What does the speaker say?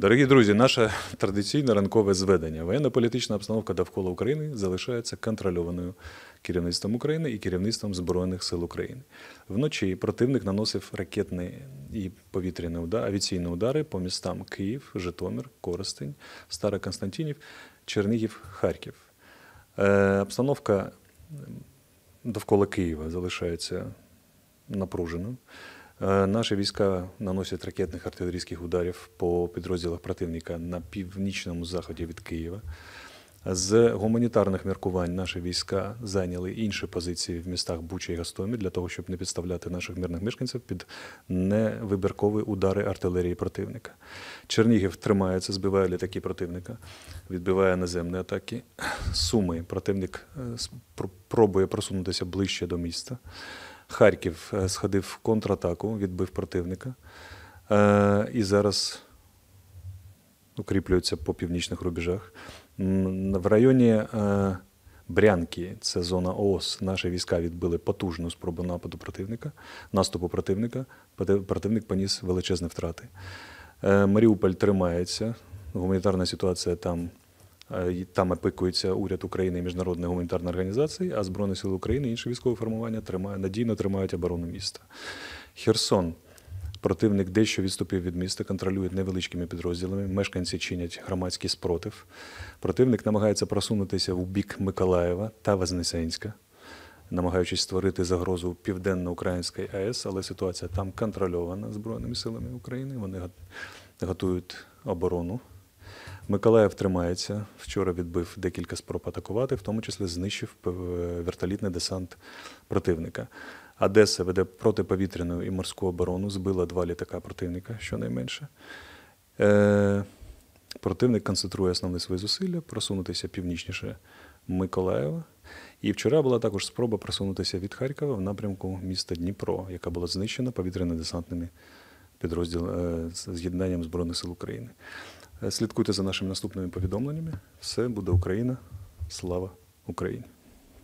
Дорогі друзі, наше традиційне ранкове зведення. Воєнно-політична обстановка довкола України залишається контрольованою керівництвом України і керівництвом Збройних сил України. Вночі противник наносив ракетні і повітряні удари, авіаційні удари по містам Київ, Житомир, Коростень, Староконстантинів, Чернігів, Харків. Е, обстановка довкола Києва залишається напруженою. Е, наші війська наносять ракетних артилерійських ударів по підрозділах противника на північному заході від Києва. З гуманітарних міркувань наші війська зайняли інші позиції в містах Буча і Гастомі для того, щоб не підставляти наших мирних мешканців під невибіркові удари артилерії противника. Чернігів тримається, збиває літаки противника, відбиває наземні атаки. Суми противник е, пробує просунутися ближче до міста. Харків е, сходив в контратаку, відбив противника. Е, і зараз укріплюються по північних рубежах. В районі е, Брянки, це зона ООС, наші війська відбили потужну спробу нападу противника, наступу противника. Противник поніс величезні втрати. Е, Маріуполь тримається, гуманітарна ситуація там. Е, там опікується уряд України і міжнародні гуманітарні організації, а Збройні сили України і інші військові формування тримає надійно тримають оборону міста. Херсон. Противник дещо відступив від міста, контролюють невеличкими підрозділами. Мешканці чинять громадський спротив. Противник намагається просунутися в бік Миколаєва та Вознесенська, намагаючись створити загрозу Південно-Української АЕС, але ситуація там контрольована Збройними силами України. Вони готують оборону. Миколаїв тримається. Вчора відбив декілька спроб атакувати, в тому числі знищив е, вертолітний десант противника. Одеса веде протиповітряну і морську оборону, збила два літака противника щонайменше. Е, Противник концентрує основні свої зусилля, просунутися північніше Миколаєва. І вчора була також спроба просунутися від Харкова в напрямку міста Дніпро, яка була знищена повітряно-десантними підрозділами е, з'єднанням Збройних сил України. Е, слідкуйте за нашими наступними повідомленнями. Все буде Україна. Слава Україні!